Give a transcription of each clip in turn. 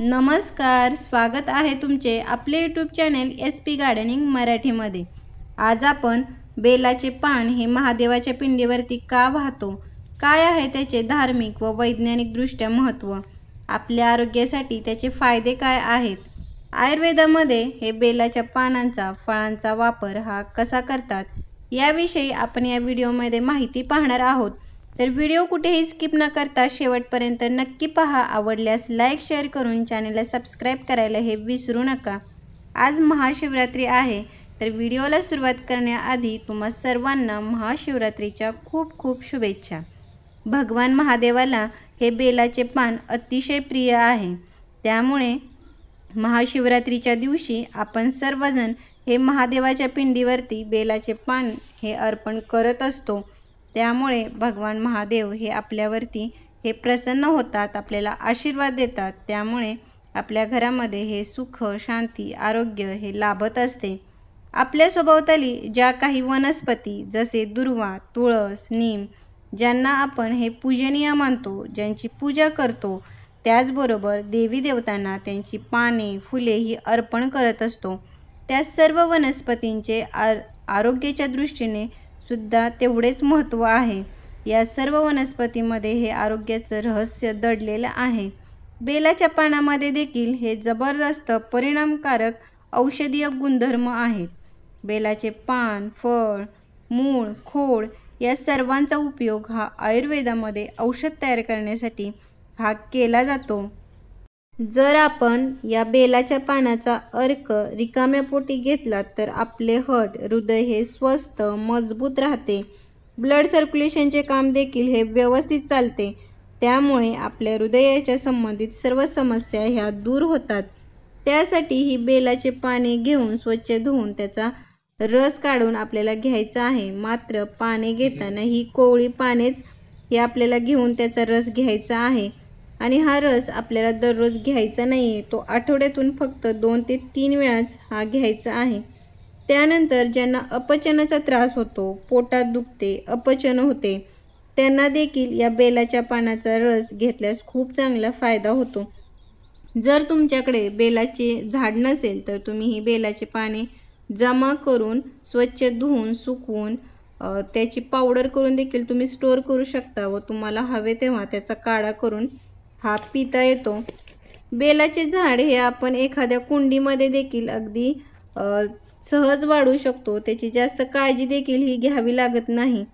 नमस्कार स्वागत आहे तुमचे आपले YouTube channel S P gardening मराठीमध्ये आज आपण बेलाचे पान हे महादेवाच्या पिंडीवरती का वाहतो काय आहे त्याचे धार्मिक व वैज्ञानिकदृष्ट्या महत्त्व आपल्या आरोग्यासाठी त्याचे फायदे काय आहेत आयुर्वेदामध्ये हे बेलाच्या पानांचा फळांचा वापर हा कसा करतात याविषयी आपण या व्हिडिओमध्ये माहिती पाहणार आहोत तर व्हिडिओ कुठेही स्किप न करता शेवटपर्यंत नक्की पहा आवडल्यास लाईक शेअर करून चॅनलला सबस्क्राईब करायला हे विसरू नका आज महाशिवरात्री आहे तर व्हिडिओला सुरुवात करण्याआधी तुम्हा सर्वांना महाशिवरात्रीच्या खूप खूप शुभेच्छा भगवान महादेवाला हे बेलाचे पान अतिशय प्रिय आहे त्यामुळे महाशिवरात्रीच्या दिवशी आपण सर्वजण हे महादेवाच्या पिंडीवरती बेलाचे पान हे अर्पण करत असतो त्यामुळे भगवान महादेव हे आपल्यावरती हे प्रसन्न होतात आपल्याला आशीर्वाद देतात त्यामुळे आपल्या घरामध्ये हे सुख शांती आरोग्य हे लाभत असते आपल्या सभोवताली ज्या काही वनस्पती जसे दुर्वा तुळस नीम ज्यांना आपण हे पूजनीय मानतो ज्यांची पूजा करतो त्याचबरोबर देवी देवतांना त्यांची पाने फुले ही अर्पण करत असतो त्या सर्व वनस्पतींचे आर आरोग्याच्या दृष्टीने सुद्धा तेवढेच महत्त्व आहे या सर्व वनस्पतीमध्ये हे आरोग्याचं रहस्य दडलेलं आहे बेलाच्या पानामध्ये देखील हे जबरदस्त परिणामकारक औषधीय गुणधर्म आहेत बेलाचे पान फळ मूळ खोड या सर्वांचा उपयोग हा आयुर्वेदामध्ये औषध तयार करण्यासाठी हा केला जातो जर आपण या बेलाच्या पानाचा अर्क रिकाम्या पोटी घेतला तर आपले हट हृदय हे स्वस्त मजबूत राहते ब्लड सर्क्युलेशनचे काम देखील हे व्यवस्थित चालते त्यामुळे आपल्या हृदयाच्या संबंधित सर्व समस्या ह्या दूर होतात त्यासाठी ही बेलाचे पाने घेऊन स्वच्छ धुवून त्याचा रस काढून आपल्याला घ्यायचा आहे मात्र पाने घेताना ही कोवळी पानेच हे आपल्याला घेऊन त्याचा रस घ्यायचा आहे आणि हा रस आपल्याला दररोज घ्यायचा नाही आहे तो आठवड्यातून फक्त दोन ते तीन वेळाच हा घ्यायचा आहे त्यानंतर ज्यांना अपचनाचा त्रास होतो पोटात दुखते अपचन होते त्यांना देखील या बेलाच्या पानाचा रस घेतल्यास खूप चांगला फायदा होतो जर तुमच्याकडे बेलाचे झाड नसेल तर तुम्ही ही बेलाचे पाने जमा करून स्वच्छ धुवून सुकवून त्याची पावडर करून देखील तुम्ही स्टोअर करू शकता व तुम्हाला हवे तेव्हा त्याचा काढा करून हा पिता येतो बेलाचे झाड हे आपण एखाद्या कुंडीमध्ये देखील अगदी सहज वाढू शकतो त्याची जास्त काळजी देखील ही घ्यावी लागत नाही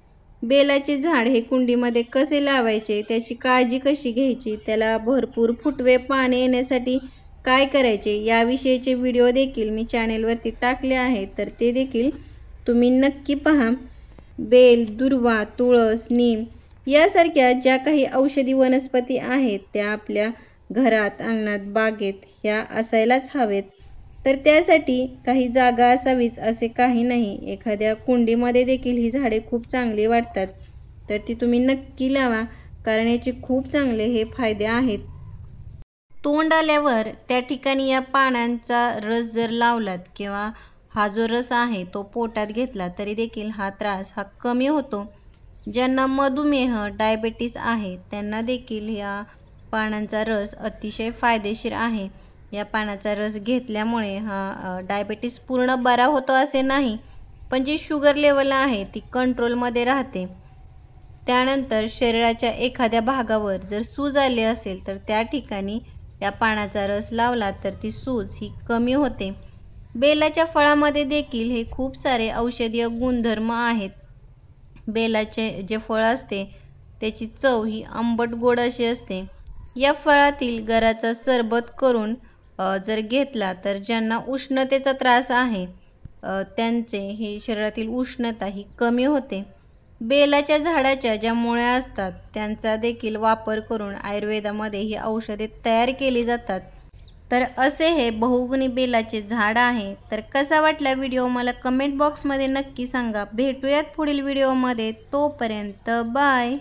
बेलाचे झाड हे कुंडीमध्ये कसे लावायचे त्याची काळजी कशी घ्यायची त्याला भरपूर फुटवे पाने येण्यासाठी काय करायचे याविषयीचे व्हिडिओ देखील मी चॅनेलवरती टाकले आहेत तर ते देखील तुम्ही नक्की पहा बेल दुर्वा तुळस नीम यासारख्या ज्या काही औषधी वनस्पती आहेत त्या आपल्या घरात अंगणात बागेत ह्या असायलाच हवेत तर त्यासाठी काही जागा असावीच असे काही नाही एखाद्या कुंडीमध्ये देखील ही झाडे खूप चांगली वाटतात तर ती तुम्ही नक्की लावा कारण याचे खूप चांगले हे फायदे आहेत तोंड आल्यावर त्या ठिकाणी या पानांचा रस जर लावलात किंवा हा जो रस आहे तो पोटात घेतला तरी देखील हा त्रास हा कमी होतो ज्यांना मधुमेह डायबेटीस आहे त्यांना देखील या पानांचा रस अतिशय फायदेशीर आहे या पानाचा रस घेतल्यामुळे हा डायबेटीस पूर्ण बरा होतो असे नाही पण जी शुगर लेवल आहे ती कंट्रोलमध्ये राहते त्यानंतर शरीराच्या एखाद्या भागावर जर सूज आली असेल तर त्या ठिकाणी या पानाचा रस लावला तर ती सूज ही कमी होते बेलाच्या फळामध्ये देखील हे खूप सारे औषधीय गुणधर्म आहेत बेलाचे जे फळ असते त्याची चव ही आंबट गोड अशी असते या फळातील गराचा सरबत करून जर घेतला तर ज्यांना उष्णतेचा त्रास आहे त्यांचे हे शरीरातील उष्णता ही कमी होते बेलाच्या झाडाच्या ज्या मुळ्या असतात त्यांचा देखील वापर करून आयुर्वेदामध्ये ही औषधे तयार केली जातात तर असे हे बहुगुणी बेलाचे झाड आहे तर कसा वाटला व्हिडिओ मला कमेंट बॉक्समध्ये नक्की सांगा भेटूयात पुढील व्हिडिओमध्ये तोपर्यंत बाय